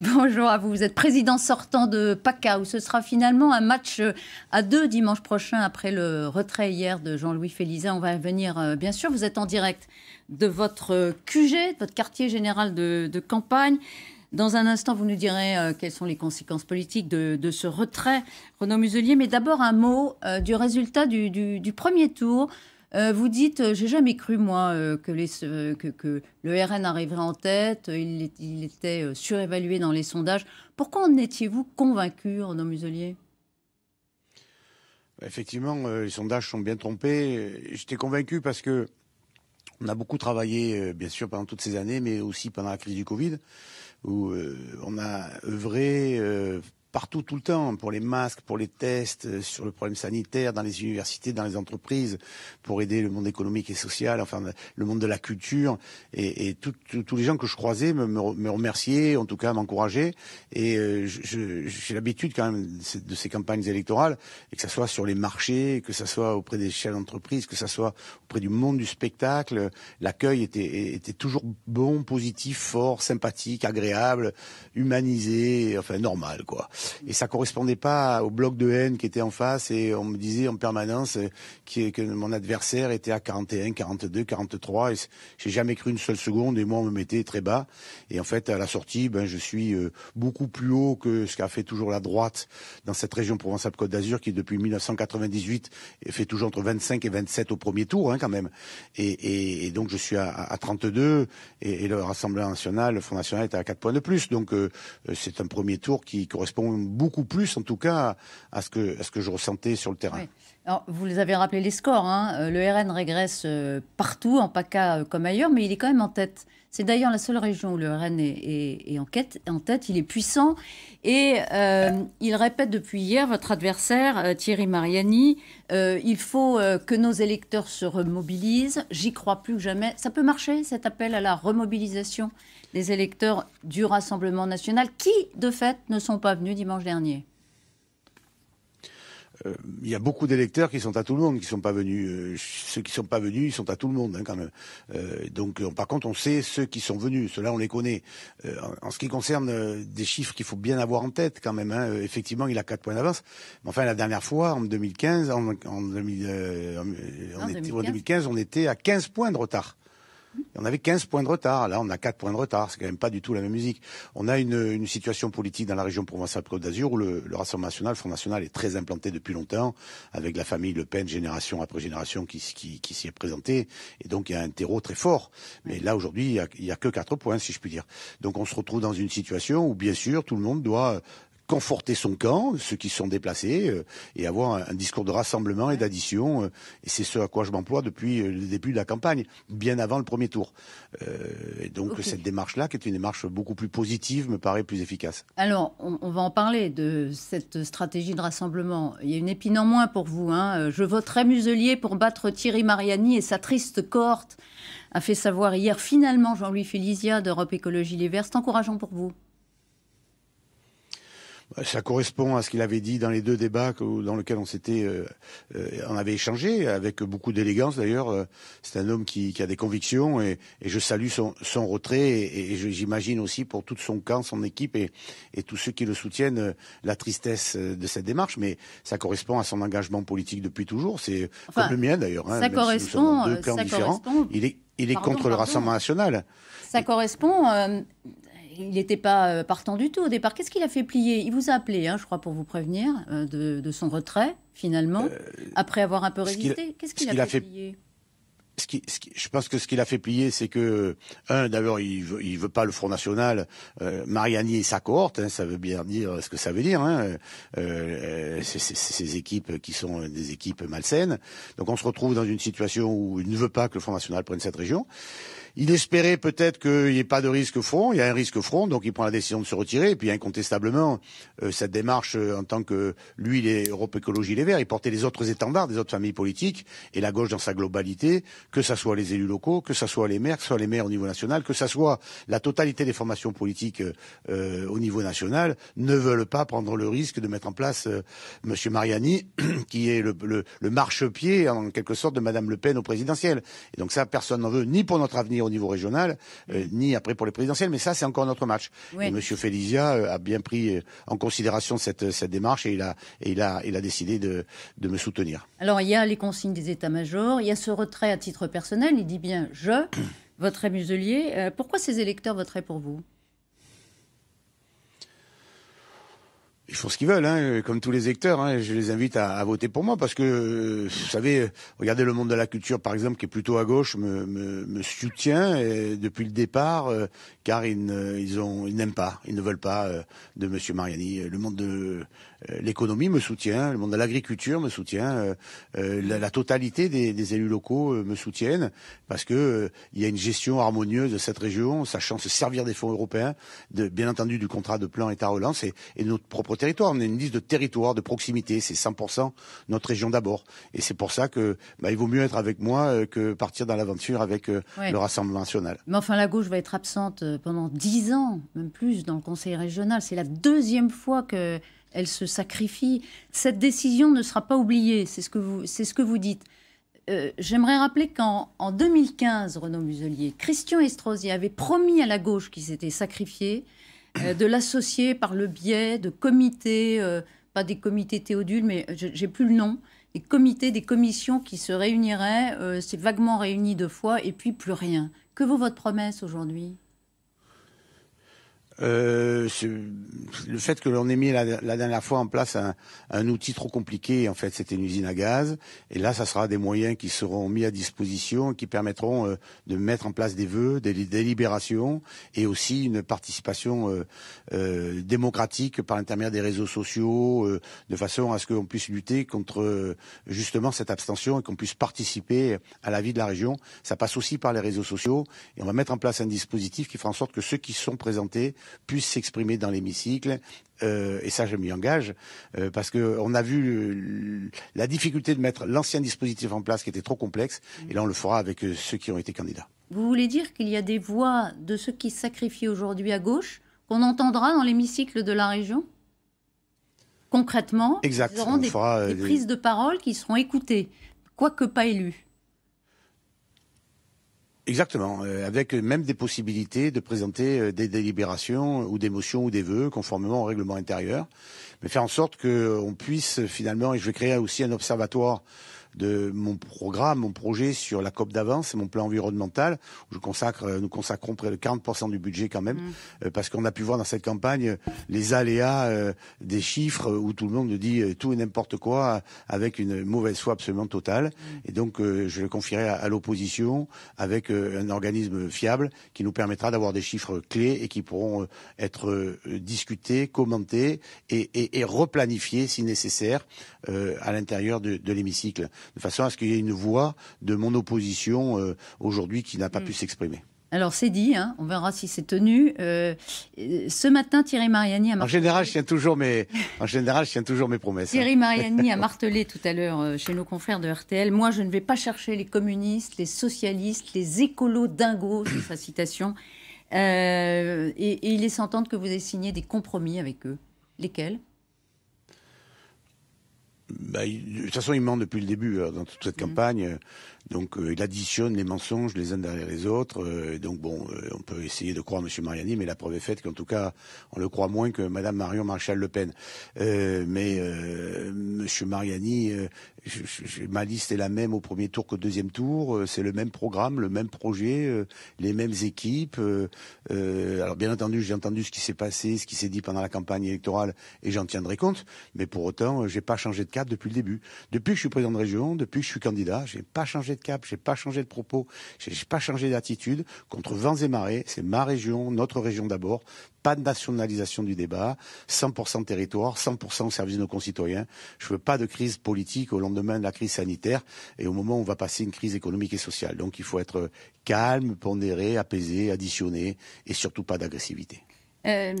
Bonjour à vous. Vous êtes président sortant de PACA, où ce sera finalement un match euh, à deux dimanche prochain après le retrait hier de Jean-Louis Félix. On va venir, euh, bien sûr, vous êtes en direct de votre euh, QG, de votre quartier général de, campagne. Dans un instant, vous nous direz quelles sont les conséquences politiques de, ce retrait, Renaud Muselier. Mais d'abord, un mot du résultat du premier tour. Euh, vous dites, euh, j'ai jamais cru, moi, euh, que, les, que, le RN arriverait en tête, il, il, était surévalué dans les sondages. Pourquoi en étiez-vous convaincu, Renaud Muselier Effectivement, les sondages sont bien trompés. J'étais convaincu parce que on a beaucoup travaillé, bien sûr, pendant toutes ces années, mais aussi pendant la crise du Covid, où on a œuvré, partout, tout le temps, pour les masques, pour les tests, euh, sur le problème sanitaire, dans les universités, dans les entreprises, pour aider le monde économique et social, enfin le monde de la culture. Et, et tous les gens que je croisais me, me remerciaient, en tout cas m'encourageaient. Et euh, j'ai l'habitude quand même de ces campagnes électorales, et que ça soit sur les marchés, que ça soit auprès des chefs d'entreprise, que ça soit auprès du monde du spectacle, l'accueil était, était toujours bon, positif, fort, sympathique, agréable, humanisé, enfin normal quoi et ça correspondait pas au bloc de haine qui était en face et on me disait en permanence que, que mon adversaire était à 41, 42, 43 et j'ai jamais cru une seule seconde et moi on me mettait très bas et en fait à la sortie ben je suis euh, beaucoup plus haut que ce qu'a fait toujours la droite dans cette région provence côte d'Azur qui depuis 1998 fait toujours entre 25 et 27 au premier tour hein, quand même et, donc je suis à, 32 et, le Rassemblement National, le Front National est à 4 points de plus donc euh, c'est un premier tour qui correspond beaucoup plus, en tout cas, à ce que, je ressentais sur le terrain. vous les avez rappelé les scores. Hein. Euh, le RN régresse euh, partout, en PACA euh, comme ailleurs, mais il est quand même en tête. C'est d'ailleurs la seule région où le RN est, en, tête. Il est puissant et euh, il répète depuis hier, votre adversaire euh, Thierry Mariani, euh, il faut que nos électeurs se remobilisent. J'y crois plus que jamais. Ça peut marcher cet appel à la remobilisation des électeurs du Rassemblement national qui, de fait, ne sont pas venus dimanche dernier. Euh, il y a beaucoup d'électeurs qui sont à tout le monde, qui sont pas venus. Euh, ceux qui ne sont pas venus, ils sont à tout le monde hein, quand même. Euh, donc, par contre, on sait ceux qui sont venus. Cela, on les connaît. En, ce qui concerne des chiffres qu'il faut bien avoir en tête quand même. Hein, effectivement, il a quatre points d'avance. Mais enfin, la dernière fois, en 2015, en, en 2015, on était à 15 points de retard. On avait 15 points de retard. Là, on a 4 points de retard. C'est quand même pas du tout la même musique. On a une, situation politique dans la région Provence-Alpes-Côte d'Azur où le, Rassemblement national, le Front national est très implanté depuis longtemps avec la famille Le Pen, génération après génération qui, s'y est présentée. Et donc, il y a un terreau très fort. Mais là, aujourd'hui, il n'y a, a que 4 points, si je puis dire. Donc, on se retrouve dans une situation où, bien sûr, tout le monde doit conforter son camp, ceux qui sont déplacés, euh, et avoir un, discours de rassemblement et d'addition. Euh, et c'est ce à quoi je m'emploie depuis euh, le début de la campagne, bien avant le premier tour. et donc cette démarche-là, qui est une démarche beaucoup plus positive, me paraît plus efficace. Alors, on, on, va en parler de cette stratégie de rassemblement. Il y a une épine en moins pour vous. Hein. Je voterai Muselier pour battre Thierry Mariani et sa triste cohorte, a fait savoir hier finalement Jean-Louis Félizia d'Europe Écologie Les Verts. C'est encourageant pour vous ça correspond à ce qu'il avait dit dans les deux débats dans lesquels on s'était, euh, euh, on avait échangé avec beaucoup d'élégance d'ailleurs. Euh, c'est un homme qui, qui, a des convictions et, et je salue son, son retrait et, et j'imagine aussi pour tout son camp, son équipe et, et, tous ceux qui le soutiennent la tristesse de cette démarche. Mais ça correspond à son engagement politique depuis toujours. C'est le mien d'ailleurs. Hein, ça correspond. ça Correspond, il est, il est contre le Rassemblement national. Ça correspond il n'était pas euh, partant du tout au départ. Qu'est-ce qu'il a fait plier Il vous a appelé, hein, je crois, pour vous prévenir euh, de, son retrait, finalement, euh, après avoir un peu résisté. Qu'est-ce qu'il a, fait, plier qui, ce qui, je pense que ce qu'il a fait plier, c'est que un, d'abord, il veut, veut pas le Front National, euh, Mariani et sa cohorte, hein, ça veut bien dire ce que ça veut dire. Hein, ces équipes qui sont des équipes malsaines. Donc on se retrouve dans une situation où il ne veut pas que le Front National prenne cette région. Il espérait peut-être qu'il n'y ait pas de risque front. Il y a un risque front, donc il prend la décision de se retirer. Et puis incontestablement, euh, cette démarche euh, en tant que lui, les Écologie Les Verts, il portait les autres étendards des autres familles politiques et la gauche dans sa globalité, que ce soit les élus locaux, que ce soit les maires, que ce soit les maires au niveau national, que ce soit la totalité des formations politiques euh, au niveau national, ne veulent pas prendre le risque de mettre en place Monsieur M. Mariani, qui est le, le, le marchepied en quelque sorte de Madame Le Pen au présidentiel. Et donc ça, personne n'en veut, ni pour notre avenir au niveau régional, mm. euh, ni après pour les présidentielles. Mais ça, c'est encore notre match. Et Monsieur Felizia euh, a bien pris euh, en considération cette, démarche et il a, il a, décidé de, de me soutenir. Alors, il y a les consignes des états-majors, il y a ce retrait à titre personnel. Il dit bien je voterai Muselier. pourquoi ces électeurs voteraient pour vous ils font ce qu'ils veulent, hein, euh, comme tous les électeurs. Hein, je les invite à, à, voter pour moi parce que, euh, vous savez, regardez le monde de la culture, par exemple, qui est plutôt à gauche, me, me, me soutient depuis le départ, euh, car ils, n'aiment ils pas, ils ne veulent pas de Monsieur Mariani. Le monde de l'économie me soutient, le monde de l'agriculture me soutient, la, totalité des, des élus locaux me soutiennent parce que il y a une gestion harmonieuse de cette région, sachant se servir des fonds européens, de, bien entendu du contrat de plan État relance et, et de notre propre territoire. On est une liste de territoire, de proximité. C'est 100% notre région d'abord. Et c'est pour ça que bah, il vaut mieux être avec moi euh, que partir dans l'aventure avec euh, le Rassemblement national. Mais enfin, la gauche va être absente euh, pendant dix ans, même plus, dans le Conseil régional. C'est la deuxième fois que elle se sacrifie. Cette décision ne sera pas oubliée, c'est ce que vous, c'est ce que vous dites. J'aimerais rappeler qu'en en 2015, Renaud Muselier, Christian Estrosi avait promis à la gauche qui s'était sacrifié. Euh, de l'associer par le biais de comités, euh, pas des comités Théodule, mais j'ai plus le nom, des comités, des commissions qui se réuniraient, euh, c'est vaguement réuni deux fois, et puis plus rien. Que vaut votre promesse aujourd'hui euh, le fait que l'on ait mis la, dernière fois en place un, un, outil trop compliqué, en fait, c'était une usine à gaz. Et là, ça sera des moyens qui seront mis à disposition, et qui permettront euh, de mettre en place des vœux, des délibérations, et aussi une participation euh, démocratique par l'intermédiaire des réseaux sociaux, de façon à ce qu'on puisse lutter contre justement cette abstention et qu'on puisse participer à la vie de la région. Ça passe aussi par les réseaux sociaux, et on va mettre en place un dispositif qui fera en sorte que ceux qui sont présentés puissent s'exprimer dans l'hémicycle. Euh, et ça, je m'y engage euh, parce que on a vu euh, la difficulté de mettre l'ancien dispositif en place qui était trop complexe. Et là, on le fera avec ceux qui ont été candidats. Vous voulez dire qu'il y a des voix de ceux qui se sacrifient aujourd'hui à gauche qu'on entendra dans l'hémicycle de la région Concrètement, exactement, des prises de parole qui seront écoutées, quoique pas élues. Exactement, euh, avec même des possibilités de présenter euh, des délibérations ou des motions ou des vœux conformément au règlement intérieur, mais faire en sorte qu'on euh, puisse finalement, et je vais créer aussi un observatoire de mon programme, mon projet sur la COP d'avance, et mon plan environnemental, où je consacre, euh, nous consacrons près de 40% du budget quand même, mm. euh, parce qu'on a pu voir dans cette campagne euh, les aléas des chiffres où tout le monde dit tout et n'importe quoi avec une mauvaise foi absolument totale. Mm. Et donc, je le confierai à, l'opposition avec un organisme fiable qui nous permettra d'avoir des chiffres clés et qui pourront être discutés, commentés et, replanifiés si nécessaire à l'intérieur de l'hémicycle de façon à ce qu'il y ait une voix de mon opposition euh, aujourd'hui qui n'a pas mm. pu s'exprimer. Alors c'est dit, hein, on verra si c'est tenu. Euh, ce matin, Thierry Mariani a martelé... En général, je tiens toujours mes, promesses. Thierry Mariani a martelé tout à l'heure euh, chez nos confrères de RTL, moi je ne vais pas chercher les communistes, les socialistes, les écolos dingos, c'est sa citation. et, il est s'entendre que vous avez signé des compromis avec eux. Lesquels bah, de toute façon, il ment depuis le début euh, dans toute cette mhm. campagne. Donc euh, il additionne les mensonges les uns derrière les autres. Euh, donc bon, euh, on peut essayer de croire M. Mariani, mais la preuve est faite qu'en tout cas, on le croit moins que Mme Marion Marshall Le Pen. mais M. Mariani, je, ma liste est la même au premier tour qu'au deuxième tour. c'est le même programme, le même projet, les mêmes équipes. alors bien entendu, j'ai entendu ce qui s'est passé, ce qui s'est dit pendant la campagne électorale, et j'en tiendrai compte. Mais pour autant, j'ai pas changé de cap depuis le début. Depuis que je suis président de région, depuis que je suis candidat, j'ai pas changé de cap, cap, j'ai pas changé de propos, je n'ai pas changé d'attitude contre vents et marées. C'est ma région, notre région d'abord. Pas de nationalisation du débat, 100% territoire, 100% au service de nos concitoyens. Je ne veux pas de crise politique au lendemain de la crise sanitaire et au moment où on va passer une crise économique et sociale. Donc il faut être calme, pondéré, apaisé, additionné et surtout pas d'agressivité. Euh,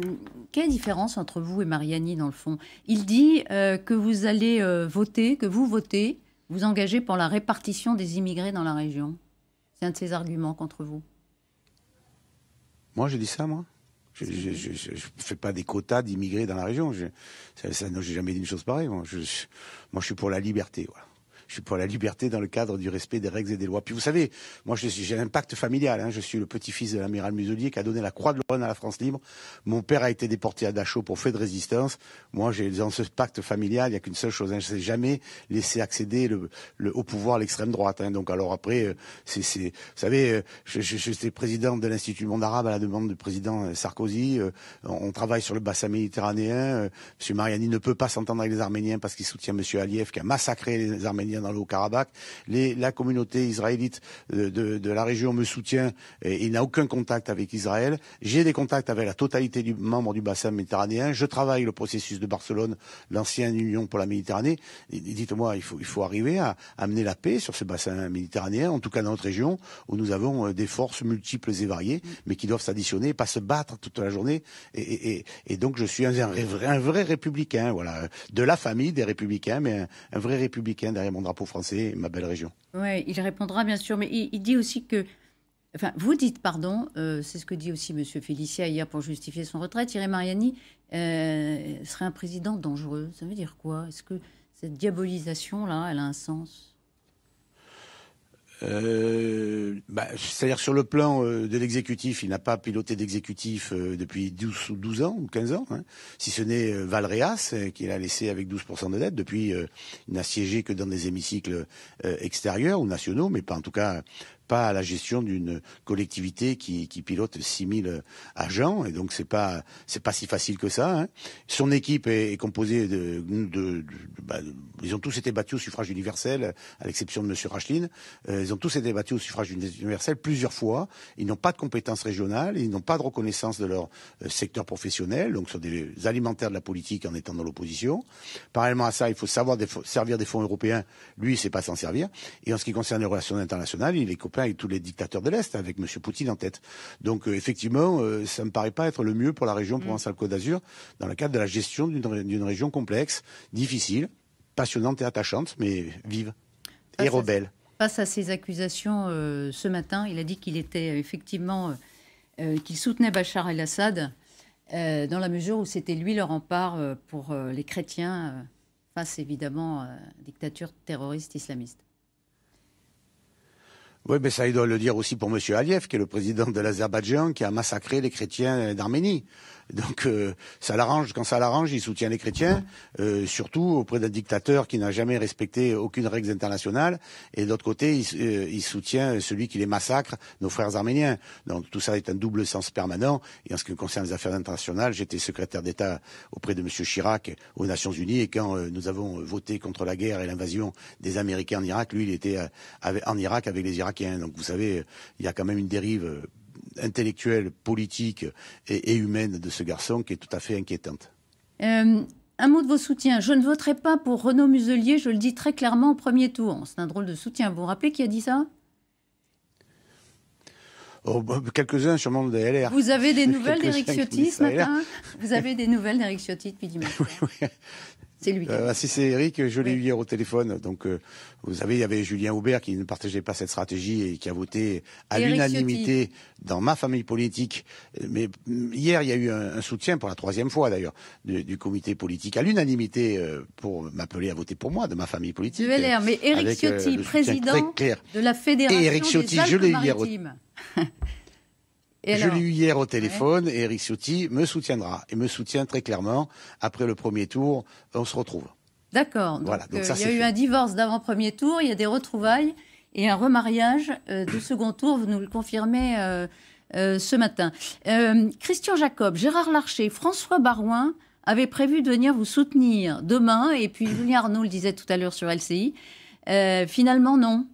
quelle différence entre vous et Mariani dans le fond Il dit euh, que vous allez euh, voter, que vous votez vous engagez pour la répartition des immigrés dans la région. C'est un de ses arguments contre vous. Moi, je dis ça, moi. Je ne fais pas des quotas d'immigrés dans la région. Je, ça, j'ai jamais dit une chose pareille. Moi, je, suis pour la liberté je suis pour la liberté dans le cadre du respect des règles et des lois. Puis vous savez, moi j'ai un pacte familial. Hein. Je suis le petit-fils de l'amiral Muselier qui a donné la Croix de l'Orne à la France libre. Mon père a été déporté à Dachau pour fait de résistance. Moi, j'ai dans ce pacte familial, il n'y a qu'une seule chose. Je ne sais jamais laisser accéder le, au pouvoir l'extrême droite. Hein. Donc alors après, euh, c'est, vous savez, euh, j'étais président de l'Institut du monde arabe à la demande du président euh, Sarkozy. On travaille sur le bassin méditerranéen. M. Mariani ne peut pas s'entendre avec les Arméniens parce qu'il soutient M. Aliyev qui a massacré les Arméniens dans le Haut-Karabakh. La communauté israélite de, la région me soutient et il n'a aucun contact avec Israël. J'ai des contacts avec la totalité des membres du bassin méditerranéen. Je travaille le processus de Barcelone, l'ancienne Union pour la Méditerranée. Dites-moi, il faut, arriver à amener la paix sur ce bassin méditerranéen, en tout cas dans notre région, où nous avons euh, des forces multiples et variées, mm. mais qui doivent s'additionner et pas se battre toute la journée. Et, donc je suis un, vrai, républicain, voilà, de la famille des républicains, mais un, un vrai républicain derrière mon drapeau français ma belle région. Oui, il répondra bien sûr, mais il, dit aussi que Enfin, vous dites, pardon, euh, c'est ce que dit aussi M. Félicia hier pour justifier son retrait, Thierry Mariani euh, serait un président dangereux. Ça veut dire quoi Est-ce que cette diabolisation-là, elle a un sens euh, bah, C'est-à-dire sur le plan euh, de l'exécutif, il n'a pas piloté d'exécutif euh, depuis 12 ou 12 ans ou 15 ans, hein. si ce n'est Valréas qu'il a laissé avec 12% de dette. Depuis, il n'a siégé que dans des hémicycles extérieurs ou nationaux, mais pas en tout cas pas à la gestion d'une collectivité qui, qui pilote 6000 agents, et donc c'est pas c'est pas si facile que ça. Hein. Son équipe est, composée de, de, bah, ils ont tous été battus au suffrage universel, à l'exception de Monsieur Racheline. Euh, ils ont tous été battus au suffrage universel plusieurs fois. Ils n'ont pas de compétences régionales, ils n'ont pas de reconnaissance de leur euh, secteur professionnel, donc sont des alimentaires de la politique en étant dans l'opposition. Parallèlement à ça, il faut savoir des, servir des fonds européens. Lui, il sait pas s'en servir. Et en ce qui concerne les relations internationales, il est et tous les dictateurs de l'Est, avec M. Poutine en tête. Donc euh, effectivement, euh, ça me paraît pas être le mieux pour la région mm. Provence-Alpes-Côte d'Azur, dans le cadre de la gestion d'une région complexe, difficile, passionnante et attachante, mais vive et rebelle. face à ces accusations, euh, ce matin, il a dit qu'il était effectivement... qu'il soutenait Bachar el-Assad dans la mesure où c'était lui le rempart pour les chrétiens face évidemment à la dictature terroriste islamiste. Oui, mais ça, il doit le dire aussi pour M. Aliyev, qui est le président de l'Azerbaïdjan, qui a massacré les chrétiens d'Arménie. Donc euh, ça l'arrange, quand ça l'arrange, il soutient les chrétiens, euh, surtout auprès d'un dictateur qui n'a jamais respecté aucune règle internationale, et d'autre côté, il, euh, il, soutient celui qui les massacre, nos frères arméniens. Donc tout ça est un double sens permanent, et en ce qui concerne les affaires internationales, j'étais secrétaire d'État auprès de M. Chirac aux Nations Unies, et quand nous avons voté contre la guerre et l'invasion des Américains en Irak, lui, il était en Irak avec les Irakiens. Donc vous savez, il y a quand même une dérive intellectuelle, politique et, humaine de ce garçon qui est tout à fait inquiétante. Euh, un mot de vos soutiens. Je ne voterai pas pour Renaud Muselier, je le dis très clairement au premier tour. Oh, c'est un drôle de soutien. Vous vous rappelez qui a dit ça oh, bah, Quelques-uns sûrement de LR. Vous avez des nouvelles d'Éric Ciotti ce matin Vous avez des nouvelles d'Éric Ciotti depuis dimanche c'est lui. Euh, ah, si c'est Eric, je l'ai eu hier au téléphone. Donc, euh, vous savez, il y avait Julien Aubert qui ne partageait pas cette stratégie et qui a voté à l'unanimité dans ma famille politique. Mais mm, hier, il y a eu un, soutien pour la troisième fois d'ailleurs du, comité politique à l'unanimité euh, pour m'appeler à voter pour moi de ma famille politique. mais Eric Ciotti, président de la fédération et Eric des je l'ai eu je l'ai eu hier au téléphone et Eric Ciotti me soutiendra et me soutient très clairement. Après le premier tour, on se retrouve. D'accord. Voilà, donc, euh, il y a eu un divorce d'avant-premier tour, il y a des retrouvailles et un remariage euh, de second tour, vous nous le confirmez euh, ce matin. Christian Jacob, Gérard Larcher, François Barouin avaient prévu de venir vous soutenir demain, et puis Julien Arnaud le disait tout à l'heure sur LCI. finalement, non.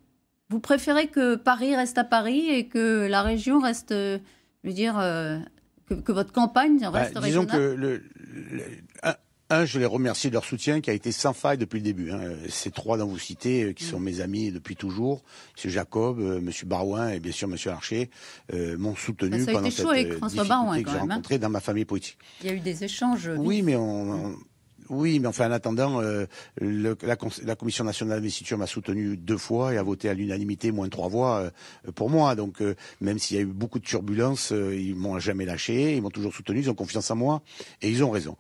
Vous préférez que Paris reste à Paris et que la région reste je veux dire, euh, que, votre campagne bah, reste bah, Disons que le, un, je les remercie de leur soutien qui a été sans faille depuis le début. Hein. Ces trois dont vous citez, euh, qui sont mm. mes amis depuis toujours, M. Jacob, euh, M. Barouin et bien sûr M. Archer, m'ont soutenu bah, pendant cette avec que j'ai hein. rencontrée dans ma famille politique. Il y a eu des échanges. Oui, mais on oui, mais enfin, en attendant, euh, la, Commission nationale d'investiture m'a soutenu deux fois et a voté à l'unanimité moins trois voix euh, pour moi. Donc, euh, même s'il y a eu beaucoup de turbulences, ils m'ont jamais lâché, ils m'ont toujours soutenu, ils ont confiance en moi et ils ont raison.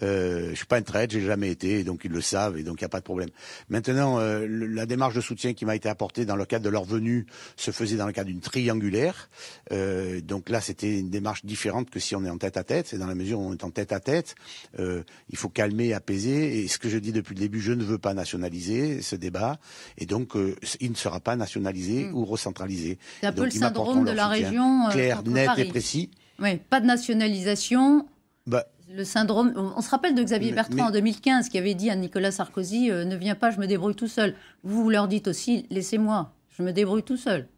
je suis pas un traître, j'ai jamais été, donc ils le savent et donc il n'y a pas de problème. Maintenant, la démarche de soutien qui m'a été apportée dans le cadre de leur venue se faisait dans le cadre d'une triangulaire. donc là, c'était une démarche différente que si on est en tête à tête. C'est dans la mesure où on est en tête à tête, il faut calmer apaisé. Et ce que je dis depuis le début, je ne veux pas nationaliser ce débat. Et donc, euh, il ne sera pas nationalisé hmm. ou recentralisé. C'est un peu le syndrome de la région. Euh, clair, net et précis. Oui, pas de nationalisation. Bah. le syndrome. On se rappelle de Xavier Bertrand en 2015 qui avait dit à Nicolas Sarkozy euh, Ne viens pas, je me débrouille tout seul. vous leur dites aussi Laissez-moi, je me débrouille tout seul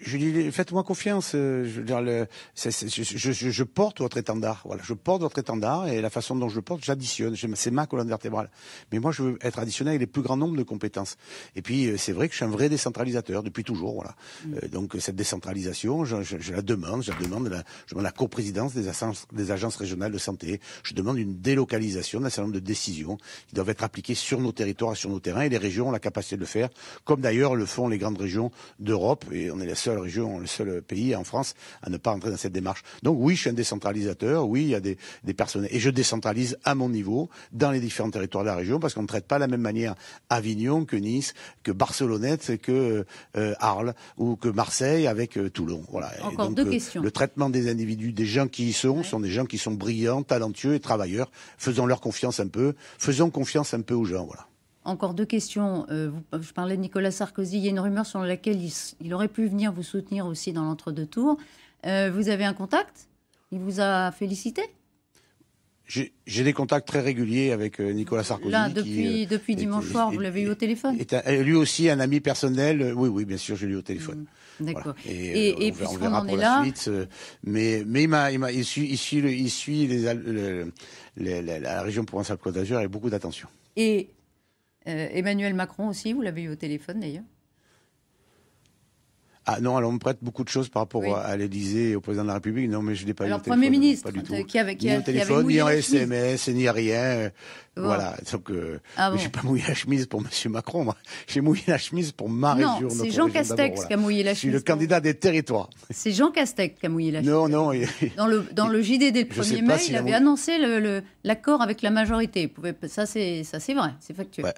je dis, faites-moi confiance. Euh, je, dire, le, je, je, je, porte votre étendard. Voilà, je porte votre étendard et la façon dont je le porte, j'additionne. C'est ma colonne vertébrale. Mais moi, je veux être additionné avec les plus grands nombres de compétences. Et puis, euh, c'est vrai que je suis un vrai décentralisateur depuis toujours. Voilà. Mm. Euh, donc, cette décentralisation, je, je, la demande. Je la demande la, je demande la coprésidence des agences, des agences régionales de santé. Je demande une délocalisation d'un certain nombre de décisions qui doivent être appliquées sur nos territoires, sur nos terrains. Et les régions ont la capacité de le faire, comme d'ailleurs le font les grandes régions d'Europe. Et on est la seule seule région, le seul pays en France à ne pas entrer dans cette démarche. Donc oui, je suis un décentralisateur, oui, il y a des, des personnes, et je décentralise à mon niveau, dans les différents territoires de la région, parce qu'on ne traite pas de la même manière Avignon que Nice, que Barcelonnette, que euh, Arles, ou que Marseille avec euh, Toulon. Voilà. Encore deux euh, questions. Le traitement des individus, des gens qui y sont, sont des gens qui sont brillants, talentueux et travailleurs. Faisons leur confiance un peu, faisons confiance un peu aux gens, voilà. Encore deux questions. Euh, vous, je parlais de Nicolas Sarkozy. Il y a une rumeur sur laquelle il, aurait pu venir vous soutenir aussi dans l'entre-deux tours. Euh, vous avez un contact Il vous a félicité j'ai des contacts très réguliers avec euh, Nicolas Sarkozy. depuis, depuis dimanche soir, vous l'avez eu au téléphone Lui aussi, un ami personnel. Oui, oui, bien sûr, je l'ai eu au téléphone. Mm, d'accord. Et, et, on, verra là... Mais, il, suit, la région Provence-Alpes-Côte d'Azur avec beaucoup d'attention. Et euh, Emmanuel Macron aussi, vous l'avez eu au téléphone d'ailleurs. Ah non, alors on me prête beaucoup de choses par rapport à l'Elysée et au président de la République. Non, mais je n'ai pas eu le Premier ministre, euh, Qui avait, qui ni au téléphone, ni en SMS, ni à rien. Euh, voilà. Donc, euh, ah pas mouillé la chemise pour M. Macron. Moi, j'ai mouillé la chemise pour ma non, c'est Jean Castex qui a mouillé la chemise. Je suis le candidat des territoires. C'est Jean Castex qui a mouillé la chemise. Non, non. Dans le dans le JDD le 1er mai, il avait annoncé l'accord avec la majorité. Ça, c'est vrai, c'est factuel. Ouais,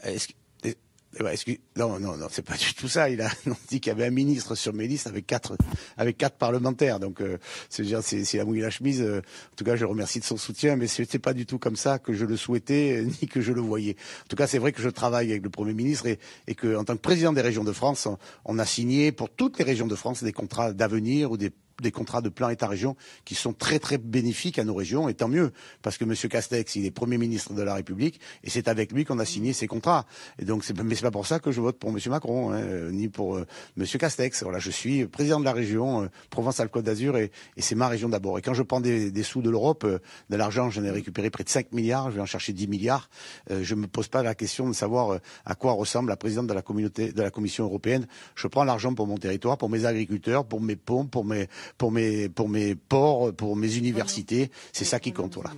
non, non, non, c'est pas du tout ça. Il a dit qu'il y avait un ministre sur mes listes avec quatre, avec quatre parlementaires. Donc, euh, c'est c'est la mouille la chemise. Euh, en tout cas, je remercie de son soutien, mais c'était pas du tout comme ça que je le souhaitais euh, ni que je le voyais. En tout cas, c'est vrai que je travaille avec le Premier ministre et, et que, en tant que président des régions de France, on a signé pour toutes les régions de France des contrats d'avenir ou des des contrats de plan État-région qui sont très très bénéfiques à nos régions, et tant mieux, parce que M. Castex, il est Premier ministre de la République, et c'est avec lui qu'on a signé ces contrats. Et donc, mais c'est pas pour ça que je vote pour M. Macron, hein, euh, ni pour euh, M. Castex. Voilà, je suis président de la région euh, Provence-Alpes-Côte d'Azur, et, c'est ma région d'abord. Et quand je prends des, sous de l'Europe, de l'argent, j'en ai récupéré près de 5 milliards, je vais en chercher 10 milliards. je me pose pas la question de savoir à quoi ressemble la présidente de la communauté, de la Commission européenne. Je prends l'argent pour mon territoire, pour mes agriculteurs, pour mes ponts, pour mes pour mes, pour mes ports, pour mes universités. C'est ça qui compte. Voilà.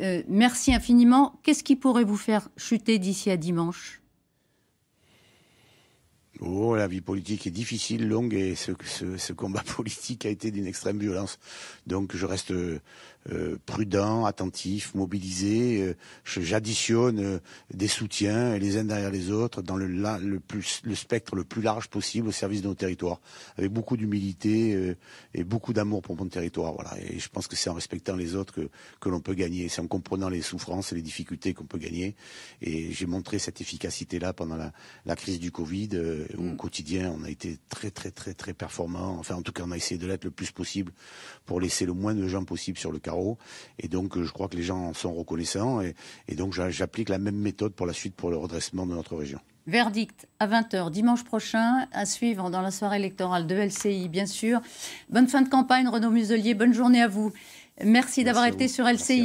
Euh, merci infiniment. Qu'est-ce qui pourrait vous faire chuter d'ici à dimanche Oh, la vie politique est difficile, longue, et ce, ce, ce combat politique a été d'une extrême violence. Donc je reste euh, prudent, attentif, mobilisé. Euh, j'additionne euh, des soutiens, les uns derrière les autres, dans le, le, plus, le spectre le plus large possible au service de nos territoires, avec beaucoup d'humilité et beaucoup d'amour pour mon territoire. Voilà. Et je pense que c'est en respectant les autres que, que l'on peut gagner, c'est en comprenant les souffrances et les difficultés qu'on peut gagner. Et j'ai montré cette efficacité-là pendant la, la, crise du Covid au mm. quotidien, on a été très, très, très, très performant. Enfin, en tout cas, on a essayé de l'être le plus possible pour laisser le moins de gens possible sur le carreau. Et donc, euh, je crois que les gens en sont reconnaissants. Et, et donc, j'applique la même méthode pour la suite pour le redressement de notre région. Verdict à 20h dimanche prochain, à suivre dans la soirée électorale de LCI, bien sûr. Bonne fin de campagne, Renaud Muselier. Bonne journée à vous. Merci d'avoir été sur LCI.